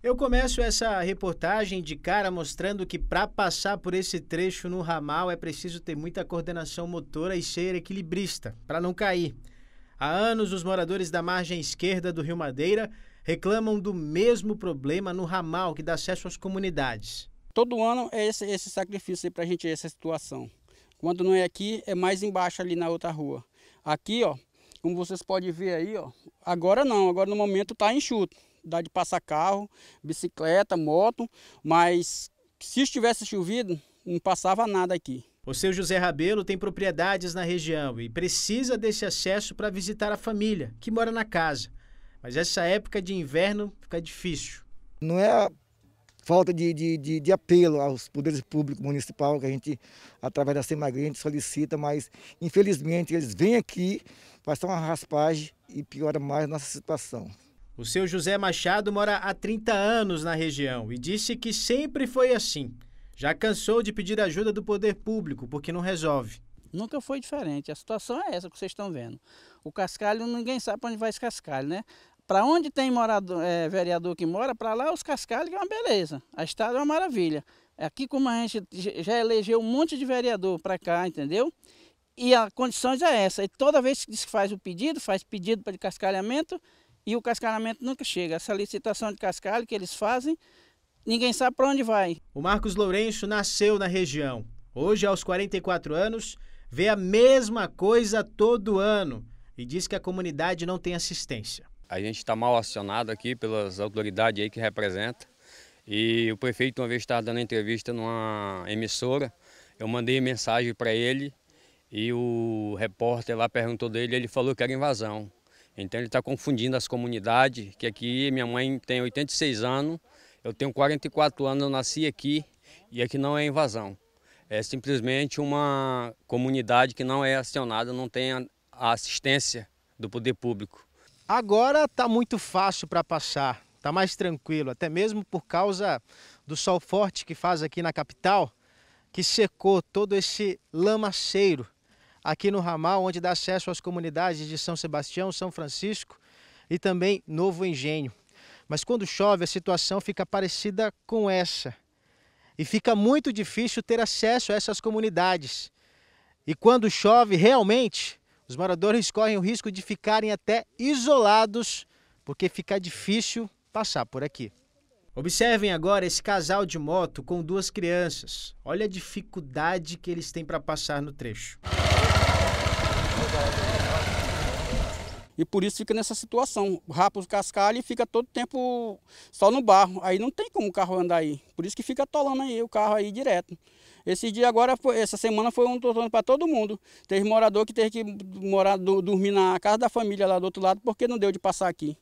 Eu começo essa reportagem de cara mostrando que para passar por esse trecho no ramal é preciso ter muita coordenação motora e ser equilibrista para não cair. Há anos, os moradores da margem esquerda do Rio Madeira reclamam do mesmo problema no ramal que dá acesso às comunidades. Todo ano é esse, esse sacrifício para a gente, essa situação. Quando não é aqui, é mais embaixo ali na outra rua. Aqui, ó, como vocês podem ver aí, ó, agora não, agora no momento está enxuto dá de passar carro, bicicleta, moto, mas se estivesse chovido, não passava nada aqui. O seu José Rabelo tem propriedades na região e precisa desse acesso para visitar a família, que mora na casa. Mas essa época de inverno fica difícil. Não é falta de, de, de, de, apelo aos poderes públicos municipal que a gente, através da Semagri, a gente solicita, mas infelizmente eles vêm aqui, fazem uma raspagem e piora mais nossa situação. O seu José Machado mora há 30 anos na região e disse que sempre foi assim. Já cansou de pedir ajuda do poder público porque não resolve. Nunca foi diferente. A situação é essa que vocês estão vendo. O cascalho, ninguém sabe para onde vai esse cascalho, né? Para onde tem morador, é, vereador que mora, para lá os cascalhos é uma beleza. A estrada é uma maravilha. Aqui como a gente já elegeu um monte de vereador para cá, entendeu? E a condição é essa. E toda vez que faz o pedido, faz pedido para descascalhamento, e o cascalhamento nunca chega. Essa licitação de cascalho que eles fazem, ninguém sabe para onde vai. O Marcos Lourenço nasceu na região. Hoje, aos 44 anos, vê a mesma coisa todo ano e diz que a comunidade não tem assistência. A gente está mal acionado aqui pelas autoridades aí que representa. E o prefeito uma vez estava dando entrevista numa emissora, eu mandei mensagem para ele e o repórter lá perguntou dele, ele falou que era invasão. Então ele está confundindo as comunidades, que aqui minha mãe tem 86 anos, eu tenho 44 anos, eu nasci aqui e aqui não é invasão. É simplesmente uma comunidade que não é acionada, não tem a assistência do poder público. Agora está muito fácil para passar, está mais tranquilo, até mesmo por causa do sol forte que faz aqui na capital, que secou todo esse lamaceiro aqui no ramal, onde dá acesso às comunidades de São Sebastião, São Francisco e também Novo Engenho. Mas quando chove, a situação fica parecida com essa. E fica muito difícil ter acesso a essas comunidades. E quando chove, realmente, os moradores correm o risco de ficarem até isolados, porque fica difícil passar por aqui. Observem agora esse casal de moto com duas crianças. Olha a dificuldade que eles têm para passar no trecho. E por isso fica nessa situação. Rapa os cascalhos e fica todo tempo só no barro. Aí não tem como o carro andar aí. Por isso que fica atolando aí o carro aí direto. Esse dia agora, foi, essa semana foi um torno para todo mundo. Teve morador que teve que morar, dormir na casa da família lá do outro lado porque não deu de passar aqui.